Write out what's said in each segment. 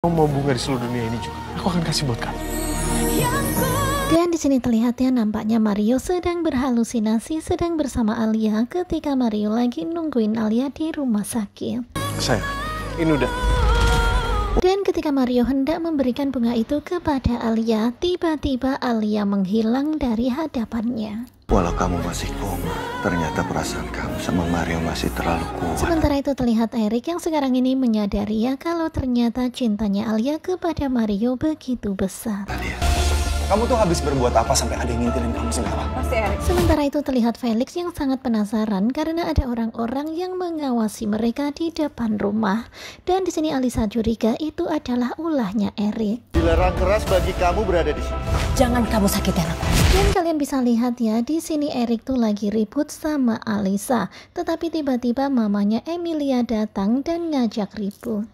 Kamu mau bunga di seluruh dunia ini juga, aku akan kasih buat kamu. Dan di sini terlihatnya nampaknya Mario sedang berhalusinasi sedang bersama Alia ketika Mario lagi nungguin Alia di rumah sakit. Saya, ini udah dan ketika Mario hendak memberikan bunga itu kepada Alia, tiba-tiba Alia menghilang dari hadapannya. Walau kamu masih koma, ternyata perasaan kamu sama Mario masih terlalu kuat. Sementara itu terlihat Eric yang sekarang ini menyadari ya kalau ternyata cintanya Alia kepada Mario begitu besar. Alia. Kamu tuh habis berbuat apa sampai ada yang ngintilin kamu segala? Sementara itu terlihat Felix yang sangat penasaran karena ada orang-orang yang mengawasi mereka di depan rumah. Dan di sini Alisa curiga itu adalah ulahnya Erik. Dilarang keras bagi kamu berada di sini. Jangan kamu sakitin aku. Dan kalian bisa lihat ya, di sini Erik tuh lagi ribut sama Alisa. Tetapi tiba-tiba mamanya Emilia datang dan ngajak ribut.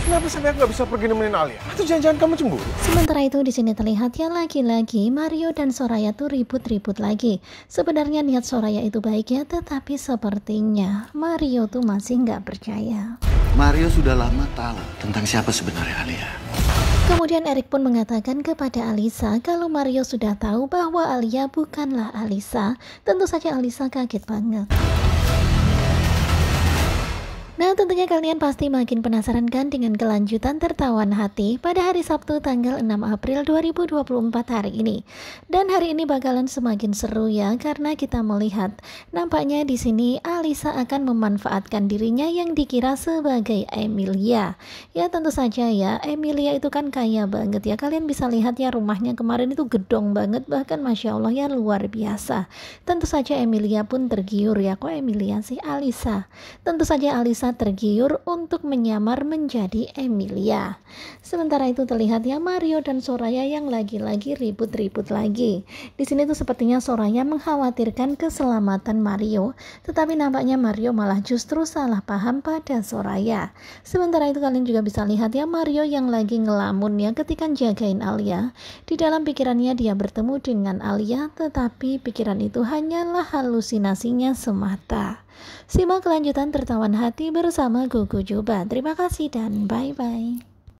Kenapa sampai nggak bisa pergi nemenin Alia? Atau jangan-jangan kamu cemburu? Sementara itu di sini terlihat ya lagi-lagi Mario dan Soraya tuh ribut-ribut lagi. Sebenarnya niat Soraya itu baik ya, tetapi sepertinya Mario tuh masih nggak percaya. Mario sudah lama tahu tentang siapa sebenarnya Alia. Kemudian Erik pun mengatakan kepada Alisa kalau Mario sudah tahu bahwa Alia bukanlah Alisa. Tentu saja Alisa kaget banget tentunya kalian pasti makin penasaran kan dengan kelanjutan tertawan hati pada hari Sabtu tanggal 6 April 2024 hari ini. Dan hari ini bakalan semakin seru ya karena kita melihat nampaknya di sini Alisa akan memanfaatkan dirinya yang dikira sebagai Emilia. Ya tentu saja ya, Emilia itu kan kaya banget ya. Kalian bisa lihat ya rumahnya kemarin itu gedong banget bahkan Masya Allah ya luar biasa. Tentu saja Emilia pun tergiur ya kok Emilia sih Alisa. Tentu saja Alisa tergiur tergiur untuk menyamar menjadi Emilia. Sementara itu terlihat ya Mario dan Soraya yang lagi-lagi ribut-ribut lagi. Di sini tuh sepertinya Soraya mengkhawatirkan keselamatan Mario, tetapi nampaknya Mario malah justru salah paham pada Soraya. Sementara itu kalian juga bisa lihat ya Mario yang lagi ngelamun ya ketika jagain Alia. Di dalam pikirannya dia bertemu dengan Alia, tetapi pikiran itu hanyalah halusinasinya semata. Simak kelanjutan tertawan hati bersama Gugu Juba. Terima kasih dan bye-bye.